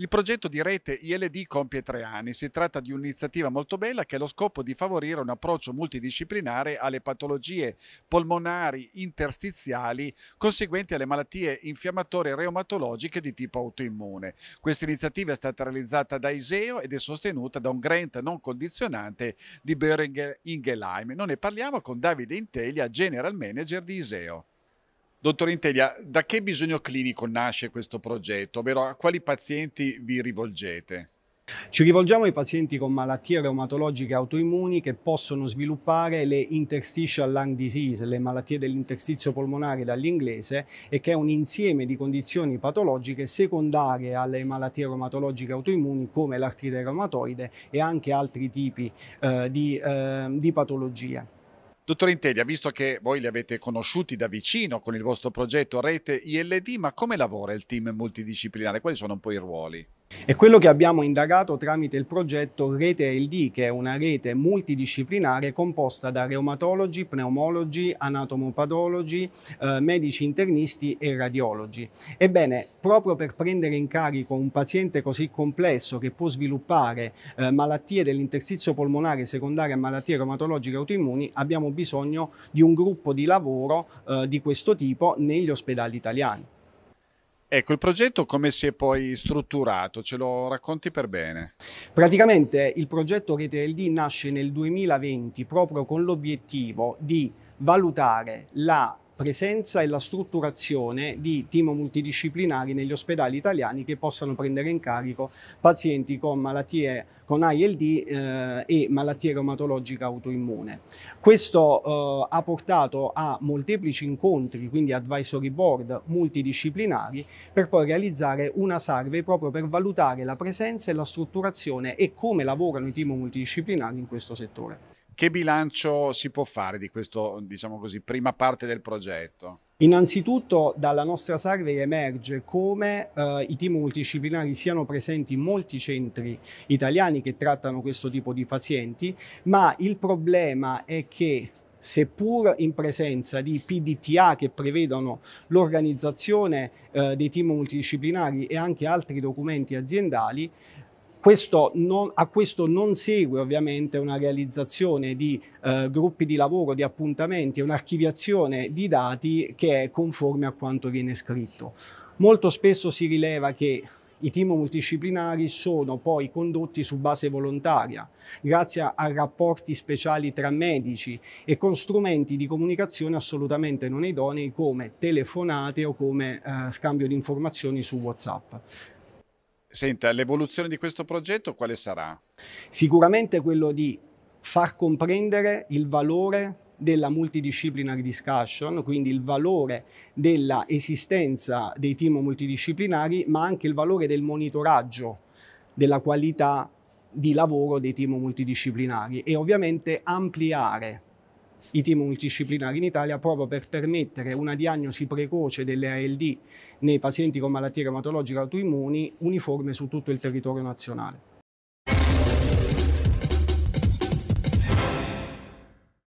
Il progetto di rete ILD compie tre anni. Si tratta di un'iniziativa molto bella che ha lo scopo di favorire un approccio multidisciplinare alle patologie polmonari interstiziali conseguenti alle malattie infiammatorie reumatologiche di tipo autoimmune. Questa iniziativa è stata realizzata da ISEO ed è sostenuta da un grant non condizionante di Böhringer Ingelheim. Non ne parliamo con Davide Intelia, General Manager di ISEO. Dottor Intelia, da che bisogno clinico nasce questo progetto, ovvero a quali pazienti vi rivolgete? Ci rivolgiamo ai pazienti con malattie reumatologiche autoimmuni che possono sviluppare le interstitial lung disease, le malattie dell'interstizio polmonare dall'inglese, e che è un insieme di condizioni patologiche secondarie alle malattie reumatologiche autoimmuni come l'artrite reumatoide e anche altri tipi eh, di, eh, di patologie. Dottor Intedia, visto che voi li avete conosciuti da vicino con il vostro progetto Rete ILD, ma come lavora il team multidisciplinare? Quali sono un po' i ruoli? È quello che abbiamo indagato tramite il progetto Rete LD, che è una rete multidisciplinare composta da reumatologi, pneumologi, anatomopatologi, eh, medici internisti e radiologi. Ebbene, proprio per prendere in carico un paziente così complesso che può sviluppare eh, malattie dell'interstizio polmonare secondarie a malattie reumatologiche autoimmuni, abbiamo bisogno di un gruppo di lavoro eh, di questo tipo negli ospedali italiani. Ecco, il progetto come si è poi strutturato? Ce lo racconti per bene? Praticamente il progetto Rete LD nasce nel 2020 proprio con l'obiettivo di valutare la presenza e la strutturazione di team multidisciplinari negli ospedali italiani che possano prendere in carico pazienti con malattie con ILD eh, e malattie reumatologiche autoimmune. Questo eh, ha portato a molteplici incontri, quindi advisory board multidisciplinari, per poi realizzare una survey proprio per valutare la presenza e la strutturazione e come lavorano i team multidisciplinari in questo settore che bilancio si può fare di questa diciamo prima parte del progetto? Innanzitutto dalla nostra survey emerge come eh, i team multidisciplinari siano presenti in molti centri italiani che trattano questo tipo di pazienti, ma il problema è che seppur in presenza di PDTA che prevedono l'organizzazione eh, dei team multidisciplinari e anche altri documenti aziendali, questo non, a questo non segue ovviamente una realizzazione di eh, gruppi di lavoro, di appuntamenti, un'archiviazione di dati che è conforme a quanto viene scritto. Molto spesso si rileva che i team multidisciplinari sono poi condotti su base volontaria, grazie a rapporti speciali tra medici e con strumenti di comunicazione assolutamente non idonei come telefonate o come eh, scambio di informazioni su WhatsApp. Senta, l'evoluzione di questo progetto quale sarà? Sicuramente quello di far comprendere il valore della multidisciplinary discussion, quindi il valore dell'esistenza dei team multidisciplinari, ma anche il valore del monitoraggio della qualità di lavoro dei team multidisciplinari e ovviamente ampliare i team multidisciplinari in Italia proprio per permettere una diagnosi precoce delle ALD nei pazienti con malattie reumatologiche autoimmuni uniforme su tutto il territorio nazionale.